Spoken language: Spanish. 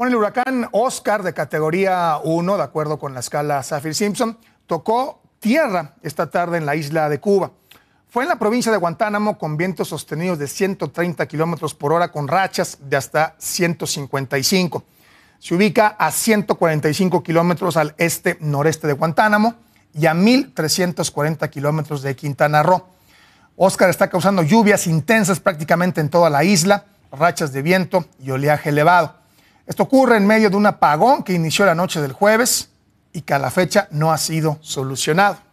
Bueno, el huracán Oscar de categoría 1, de acuerdo con la escala Saffir Simpson, tocó tierra esta tarde en la isla de Cuba. Fue en la provincia de Guantánamo con vientos sostenidos de 130 kilómetros por hora con rachas de hasta 155. Se ubica a 145 kilómetros al este-noreste de Guantánamo y a 1.340 kilómetros de Quintana Roo. Oscar está causando lluvias intensas prácticamente en toda la isla, rachas de viento y oleaje elevado. Esto ocurre en medio de un apagón que inició la noche del jueves y que a la fecha no ha sido solucionado.